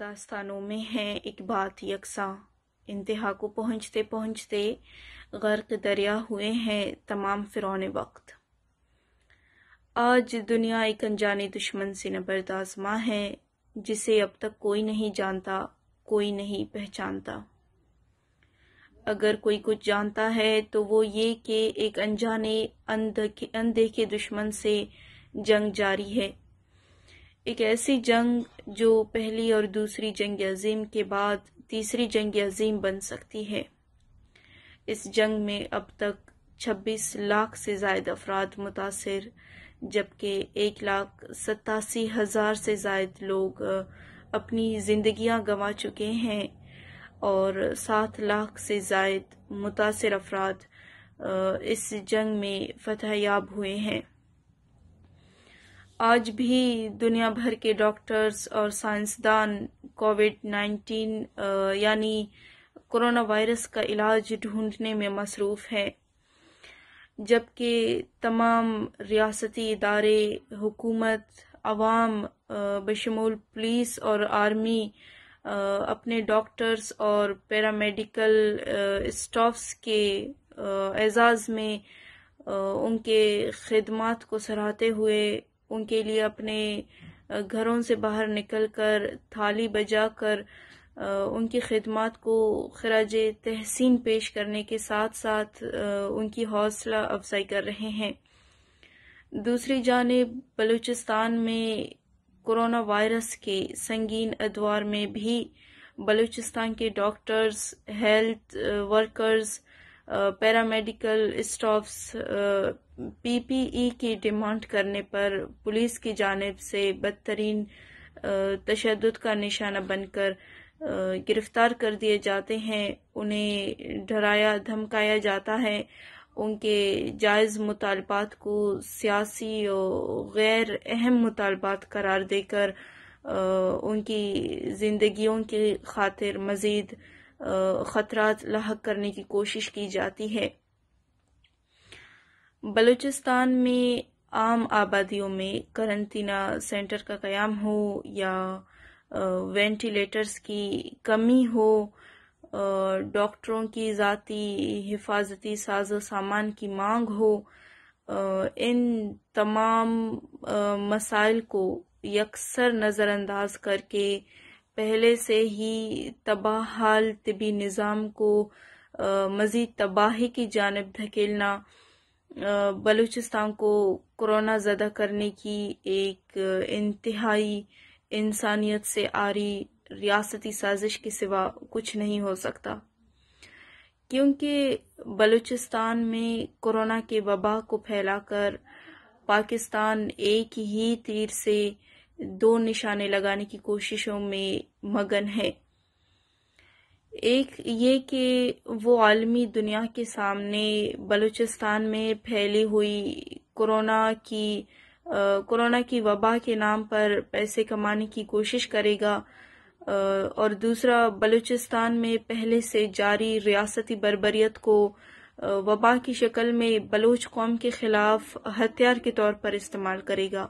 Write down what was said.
दास्तानों में है एक बात यकसा इंतहा को पहुँचते पहुँचते गर्क दरिया हुए हैं तमाम फ़िरौन वक्त आज दुनिया एक अनजाने दुश्मन से नबरदाजमा है जिसे अब तक कोई नहीं जानता कोई नहीं पहचानता अगर कोई कुछ जानता है तो वो ये कि एक अनजाने अनदेखे दुश्मन से जंग जारी है एक ऐसी जंग जो पहली और दूसरी जंग अजीम के बाद तीसरी जंग अजीम बन सकती है इस जंग में अब तक 26 लाख से ज्यादा अफराद मुतासर जबकि एक लाख सतासी हज़ार से जायद लोग अपनी जिंदगियां गंवा चुके हैं और सात लाख से जायद मुतासर अफराद इस जंग में फतह याब हुए हैं आज भी दुनिया भर के डॉक्टर्स और साइंसदान कोविड नाइन्टीन यानी कोरोना वायरस का इलाज ढूंढने में मसरूफ़ है जबकि तमाम रियासती इदारे हुकूमत आवाम बशमूल पुलिस और आर्मी अपने डॉक्टर्स और पैरामेडिकल स्टाफ्स के एजाज़ में उनके खदमात को सराहते हुए उनके लिए अपने घरों से बाहर निकलकर थाली बजाकर उनकी खिदमत को खराज तहसीन पेश करने के साथ साथ उनकी हौसला अफजाई कर रहे हैं दूसरी जानब बलूचिस्तान में कोरोना वायरस के संगीन अदवार में भी बलूचिस्तान के doctors health workers paramedical staffs PPE की डिमांड करने पर पुलिस की जानब से बदतरीन तशद का निशाना बनकर गिरफ्तार कर दिए जाते हैं उन्हें डराया धमकाया जाता है उनके जायज़ मुतालबात को सियासी और गैर अहम मुतालबात करार देकर उनकी ज़िंदगियों की खातिर मज़ीद ख़तरा लाक करने की कोशिश की जाती है बलूचिस्तान में आम आबादियों में करंतना सेंटर का क़्याम हो या वेंटिलेटर्स की कमी हो डॉक्टरों की ज़ाती हिफाजती साजो सामान की मांग हो इन तमाम मसाइल को यकसर नज़रअंदाज करके पहले से ही तबाह हाल तबी निज़ाम को मज़ीद तबाही की जानब धकेलना बलूचिस्तान को कोरोना ज़दा करने की एक इंतहाई इंसानियत से आ रही रियासती साजिश के सिवा कुछ नहीं हो सकता क्योंकि बलूचिस्तान में कोरोना के वबा को फैलाकर पाकिस्तान एक ही तीर से दो निशाने लगाने की कोशिशों में मगन है एक ये कि वो आलमी दुनिया के सामने बलूचिस्तान में फैली हुई कोरोना की कोरोना की वबा के नाम पर पैसे कमाने की कोशिश करेगा आ, और दूसरा बलूचिस्तान में पहले से जारी रियासती बरबरीत को वबा की शक्ल में बलूच कौम के खिलाफ हथियार के तौर पर इस्तेमाल करेगा